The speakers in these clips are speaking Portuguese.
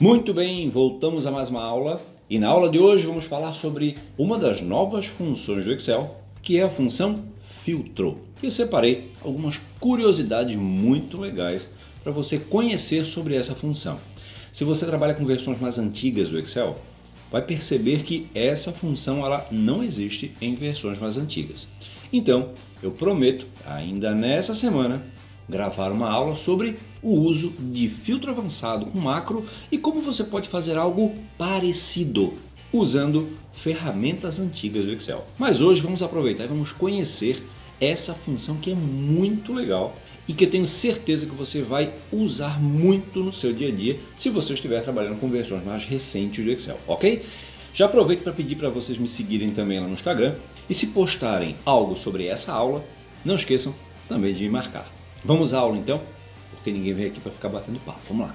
Muito bem, voltamos a mais uma aula e na aula de hoje vamos falar sobre uma das novas funções do Excel, que é a função filtro. Eu separei algumas curiosidades muito legais para você conhecer sobre essa função. Se você trabalha com versões mais antigas do Excel, vai perceber que essa função ela não existe em versões mais antigas. Então, eu prometo, ainda nessa semana, gravar uma aula sobre o uso de filtro avançado com macro e como você pode fazer algo parecido usando ferramentas antigas do Excel. Mas hoje vamos aproveitar e vamos conhecer essa função que é muito legal e que eu tenho certeza que você vai usar muito no seu dia a dia se você estiver trabalhando com versões mais recentes do Excel, ok? Já aproveito para pedir para vocês me seguirem também lá no Instagram e se postarem algo sobre essa aula, não esqueçam também de me marcar. Vamos à aula então? Porque ninguém vem aqui para ficar batendo papo. Vamos lá.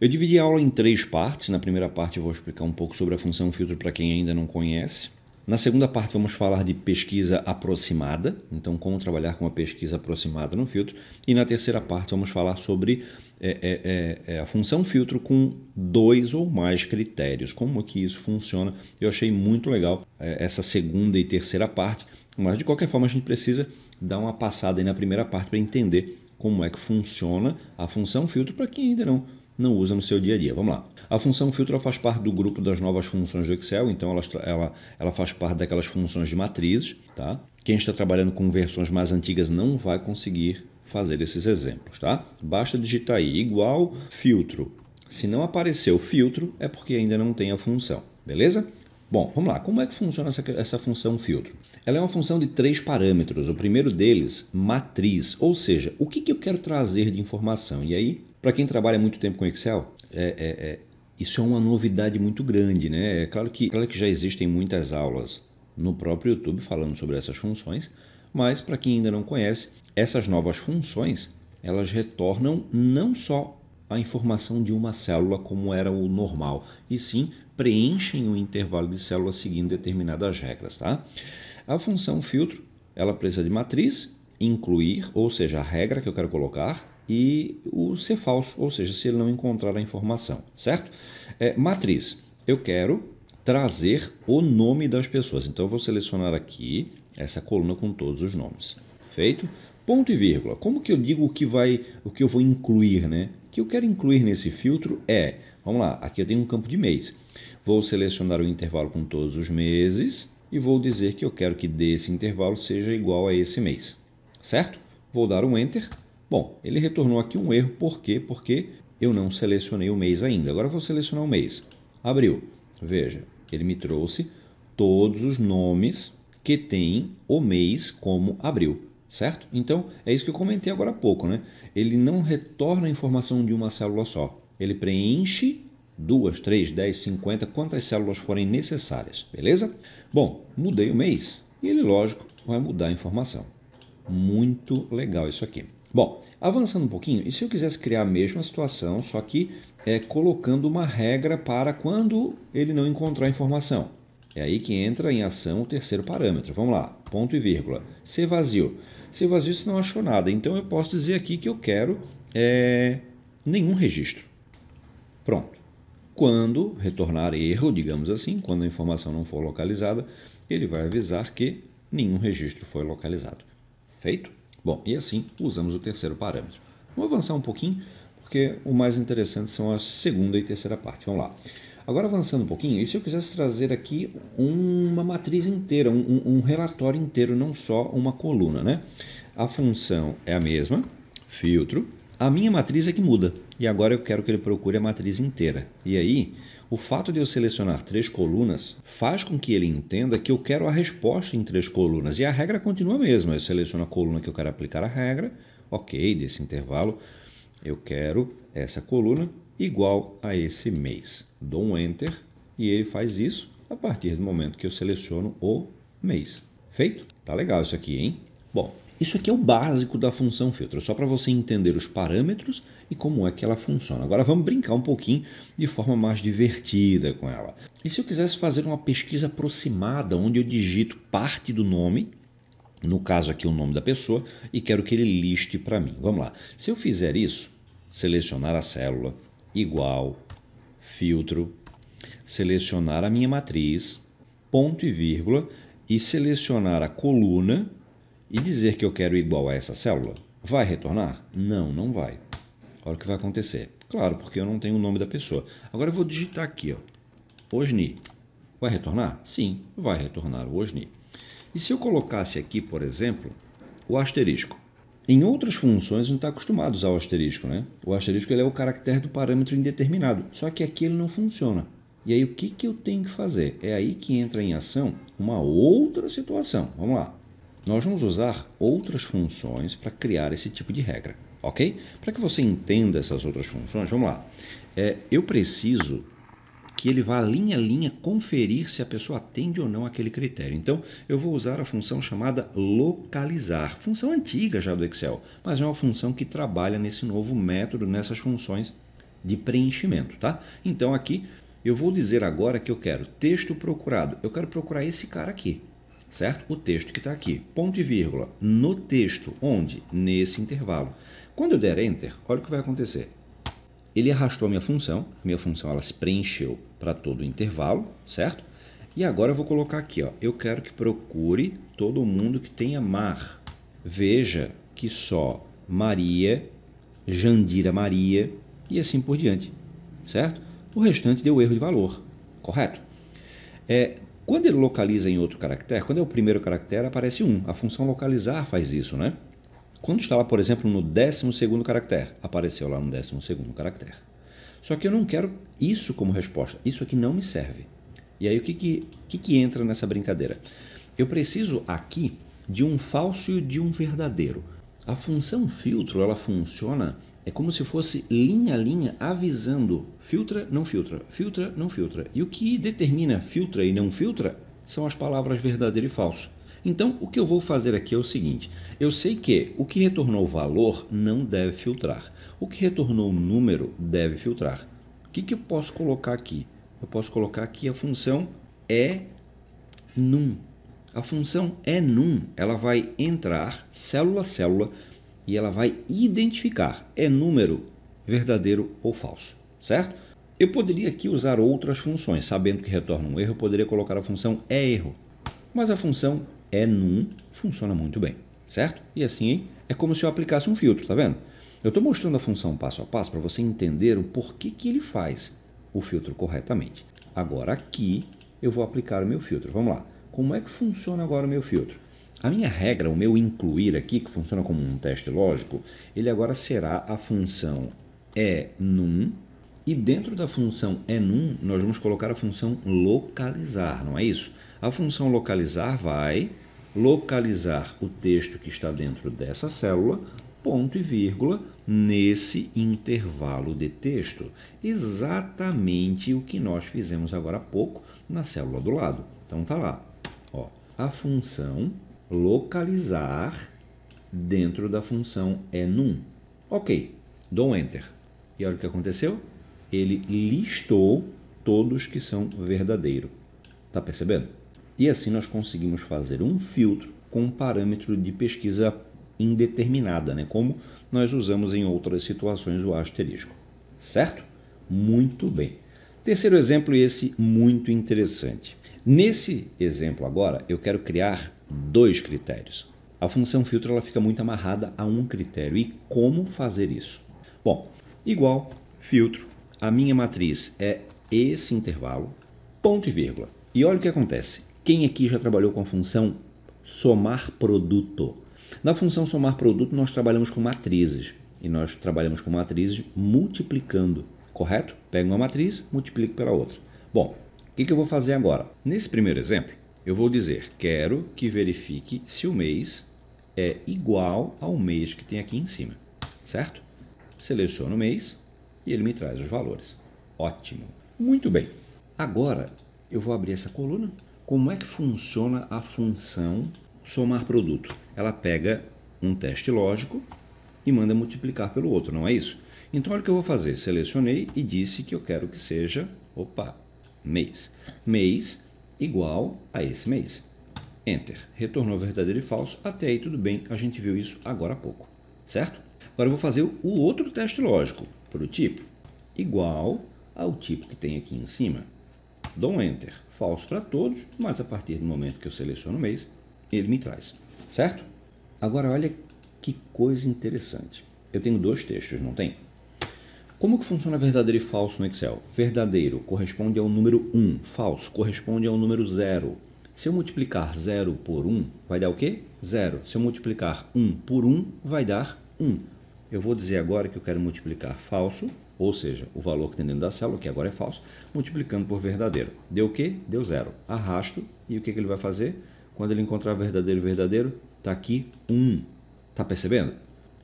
Eu dividi a aula em três partes. Na primeira parte eu vou explicar um pouco sobre a função filtro para quem ainda não conhece. Na segunda parte vamos falar de pesquisa aproximada, então como trabalhar com uma pesquisa aproximada no filtro. E na terceira parte vamos falar sobre é, é, é, é, a função filtro com dois ou mais critérios. Como é que isso funciona? Eu achei muito legal é, essa segunda e terceira parte, mas de qualquer forma a gente precisa dar uma passada aí na primeira parte para entender como é que funciona a função filtro para quem ainda não não usa no seu dia a dia. Vamos lá. A função filtro faz parte do grupo das novas funções do Excel, então ela, ela, ela faz parte daquelas funções de matrizes. Tá? Quem está trabalhando com versões mais antigas não vai conseguir fazer esses exemplos, tá? Basta digitar aí igual filtro. Se não apareceu filtro, é porque ainda não tem a função, beleza? Bom, vamos lá. Como é que funciona essa, essa função filtro? Ela é uma função de três parâmetros. O primeiro deles, matriz, ou seja, o que, que eu quero trazer de informação. E aí, para quem trabalha muito tempo com Excel, é, é, é, isso é uma novidade muito grande, né? É claro que, claro que já existem muitas aulas no próprio YouTube falando sobre essas funções, mas para quem ainda não conhece, essas novas funções, elas retornam não só a informação de uma célula como era o normal, e sim preenchem o intervalo de célula seguindo determinadas regras, tá? A função filtro, ela precisa de matriz, incluir, ou seja, a regra que eu quero colocar, e o ser falso, ou seja, se ele não encontrar a informação, certo? É, matriz, eu quero trazer o nome das pessoas. Então, eu vou selecionar aqui essa coluna com todos os nomes. Feito? Ponto e vírgula. Como que eu digo o que vai, o que eu vou incluir, né? O que eu quero incluir nesse filtro é, vamos lá, aqui eu tenho um campo de mês. Vou selecionar o intervalo com todos os meses e vou dizer que eu quero que desse intervalo seja igual a esse mês. Certo? Vou dar um enter. Bom, ele retornou aqui um erro, por quê? Porque eu não selecionei o mês ainda. Agora vou selecionar o mês. Abriu. Veja, ele me trouxe todos os nomes que tem o mês como abril certo? Então, é isso que eu comentei agora há pouco, né? Ele não retorna a informação de uma célula só. Ele preenche duas, três, dez, cinquenta, quantas células forem necessárias, beleza? Bom, mudei o mês e ele, lógico, vai mudar a informação. Muito legal isso aqui. Bom, avançando um pouquinho, e se eu quisesse criar a mesma situação, só que é, colocando uma regra para quando ele não encontrar informação? É aí que entra em ação o terceiro parâmetro. Vamos lá, ponto e vírgula. Ser vazio. Ser vazio se não achou nada. Então eu posso dizer aqui que eu quero é, nenhum registro. Pronto. Quando retornar erro, digamos assim, quando a informação não for localizada, ele vai avisar que nenhum registro foi localizado. Feito? Bom, e assim usamos o terceiro parâmetro. Vamos avançar um pouquinho, porque o mais interessante são a segunda e terceira parte. Vamos lá. Agora, avançando um pouquinho, e se eu quisesse trazer aqui uma matriz inteira, um, um relatório inteiro, não só uma coluna, né? A função é a mesma, filtro. A minha matriz é que muda. E agora eu quero que ele procure a matriz inteira. E aí, o fato de eu selecionar três colunas faz com que ele entenda que eu quero a resposta em três colunas. E a regra continua a mesma. Eu seleciono a coluna que eu quero aplicar a regra. Ok, desse intervalo eu quero essa coluna igual a esse mês. Dou um Enter e ele faz isso a partir do momento que eu seleciono o mês. Feito? Tá legal isso aqui, hein? Bom, isso aqui é o básico da função filtro, só para você entender os parâmetros e como é que ela funciona. Agora vamos brincar um pouquinho de forma mais divertida com ela. E se eu quisesse fazer uma pesquisa aproximada, onde eu digito parte do nome, no caso aqui o nome da pessoa, e quero que ele liste para mim. Vamos lá. Se eu fizer isso, selecionar a célula, igual, filtro, selecionar a minha matriz, ponto e vírgula, e selecionar a coluna e dizer que eu quero igual a essa célula. Vai retornar? Não, não vai. Olha o que vai acontecer. Claro, porque eu não tenho o nome da pessoa. Agora eu vou digitar aqui, ó, Osni. Vai retornar? Sim, vai retornar o Osni. E se eu colocasse aqui, por exemplo, o asterisco? Em outras funções, a gente está acostumado a usar o asterisco. Né? O asterisco ele é o caractere do parâmetro indeterminado, só que aqui ele não funciona. E aí, o que, que eu tenho que fazer? É aí que entra em ação uma outra situação. Vamos lá. Nós vamos usar outras funções para criar esse tipo de regra, ok? Para que você entenda essas outras funções, vamos lá. É, eu preciso que ele vá linha a linha conferir se a pessoa atende ou não aquele critério. Então, eu vou usar a função chamada localizar, função antiga já do Excel, mas é uma função que trabalha nesse novo método, nessas funções de preenchimento, tá? Então, aqui eu vou dizer agora que eu quero texto procurado. Eu quero procurar esse cara aqui, certo? O texto que está aqui, ponto e vírgula, no texto, onde? Nesse intervalo. Quando eu der Enter, olha o que vai acontecer ele arrastou a minha função, minha função ela se preencheu para todo o intervalo, certo? E agora eu vou colocar aqui, ó, eu quero que procure todo mundo que tenha mar. Veja que só Maria, Jandira Maria e assim por diante, certo? O restante deu erro de valor, correto? É, quando ele localiza em outro caractere, quando é o primeiro caractere, aparece um. A função localizar faz isso, né? Quando estava, por exemplo, no 12 caractere, apareceu lá no 12 caractere. Só que eu não quero isso como resposta. Isso aqui não me serve. E aí o que, que, que, que entra nessa brincadeira? Eu preciso aqui de um falso e de um verdadeiro. A função filtro ela funciona é como se fosse linha a linha avisando filtra, não filtra, filtra, não filtra. E o que determina filtra e não filtra são as palavras verdadeiro e falso. Então, o que eu vou fazer aqui é o seguinte: eu sei que o que retornou valor não deve filtrar, o que retornou número deve filtrar. O que, que eu posso colocar aqui? Eu posso colocar aqui a função é num. A função é num, ela vai entrar célula a célula e ela vai identificar é número verdadeiro ou falso, certo? Eu poderia aqui usar outras funções, sabendo que retorna um erro, eu poderia colocar a função é erro. Mas a função é num funciona muito bem, certo? E assim é como se eu aplicasse um filtro, tá vendo? Eu estou mostrando a função passo a passo para você entender o porquê que ele faz o filtro corretamente. Agora aqui eu vou aplicar o meu filtro. Vamos lá. Como é que funciona agora o meu filtro? A minha regra, o meu incluir aqui, que funciona como um teste lógico, ele agora será a função é num e dentro da função enum é nós vamos colocar a função localizar, não é isso? A função localizar vai localizar o texto que está dentro dessa célula, ponto e vírgula, nesse intervalo de texto. Exatamente o que nós fizemos agora há pouco na célula do lado. Então tá lá. Ó, a função localizar dentro da função é num. Ok, dou um enter. E olha o que aconteceu. Ele listou todos que são verdadeiro. Tá percebendo? E assim nós conseguimos fazer um filtro com um parâmetro de pesquisa indeterminada, né? como nós usamos em outras situações o asterisco. Certo? Muito bem. Terceiro exemplo, e esse muito interessante. Nesse exemplo agora, eu quero criar dois critérios. A função filtro ela fica muito amarrada a um critério. E como fazer isso? Bom, igual filtro, a minha matriz é esse intervalo, ponto e vírgula. E olha o que acontece. Quem aqui já trabalhou com a função somar produto? Na função somar produto, nós trabalhamos com matrizes. E nós trabalhamos com matrizes multiplicando, correto? Pego uma matriz, multiplico pela outra. Bom, o que, que eu vou fazer agora? Nesse primeiro exemplo, eu vou dizer quero que verifique se o mês é igual ao mês que tem aqui em cima, certo? Seleciono o mês e ele me traz os valores. Ótimo. Muito bem. Agora eu vou abrir essa coluna como é que funciona a função somar produto? Ela pega um teste lógico e manda multiplicar pelo outro, não é isso? Então olha o que eu vou fazer. Selecionei e disse que eu quero que seja, opa, mês. Mês igual a esse mês. Enter. Retornou verdadeiro e falso. Até aí tudo bem, a gente viu isso agora há pouco, certo? Agora eu vou fazer o outro teste lógico para o tipo igual ao tipo que tem aqui em cima. Dou um Enter, falso para todos, mas a partir do momento que eu seleciono o mês, ele me traz, certo? Agora olha que coisa interessante. Eu tenho dois textos, não tem? Como que funciona verdadeiro e falso no Excel? Verdadeiro corresponde ao número 1, falso corresponde ao número 0. Se eu multiplicar 0 por 1, vai dar o quê? 0. Se eu multiplicar 1 por 1, vai dar 1. Eu vou dizer agora que eu quero multiplicar falso ou seja, o valor que tem dentro da célula, que agora é falso, multiplicando por verdadeiro. Deu o quê? Deu zero. Arrasto. E o que, que ele vai fazer? Quando ele encontrar verdadeiro e verdadeiro, está aqui 1. Um. Está percebendo?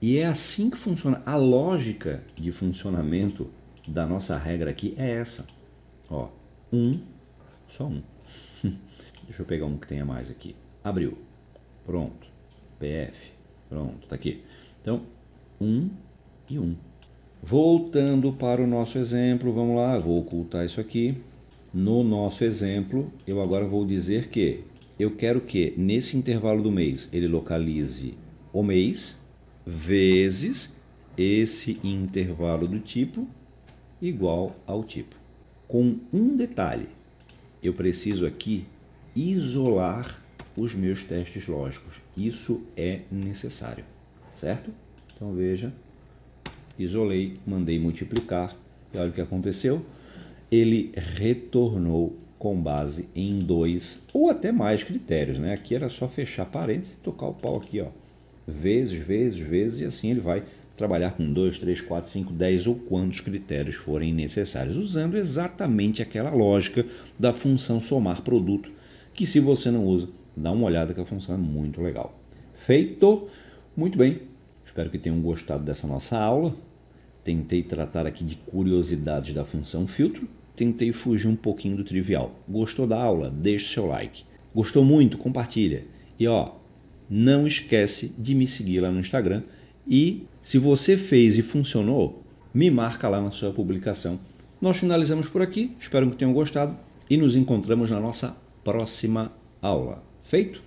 E é assim que funciona. A lógica de funcionamento da nossa regra aqui é essa. Ó, 1, um, só 1. Um. Deixa eu pegar um que tenha mais aqui. Abriu. Pronto. PF. Pronto, tá aqui. Então, 1 um e 1. Um. Voltando para o nosso exemplo, vamos lá, vou ocultar isso aqui. No nosso exemplo, eu agora vou dizer que eu quero que nesse intervalo do mês ele localize o mês vezes esse intervalo do tipo igual ao tipo. Com um detalhe, eu preciso aqui isolar os meus testes lógicos. Isso é necessário, certo? Então veja isolei, mandei multiplicar, e olha o que aconteceu. Ele retornou com base em dois ou até mais critérios. Né? Aqui era só fechar parênteses e tocar o pau aqui, ó. Vezes, vezes, vezes, e assim ele vai trabalhar com 2, 3, 4, 5, 10 ou quantos critérios forem necessários, usando exatamente aquela lógica da função somar produto, que se você não usa, dá uma olhada que a função é muito legal. Feito? Muito bem, Espero que tenham gostado dessa nossa aula. Tentei tratar aqui de curiosidades da função filtro. Tentei fugir um pouquinho do trivial. Gostou da aula? Deixe seu like. Gostou muito? Compartilha. E ó, não esquece de me seguir lá no Instagram. E se você fez e funcionou, me marca lá na sua publicação. Nós finalizamos por aqui. Espero que tenham gostado e nos encontramos na nossa próxima aula. Feito?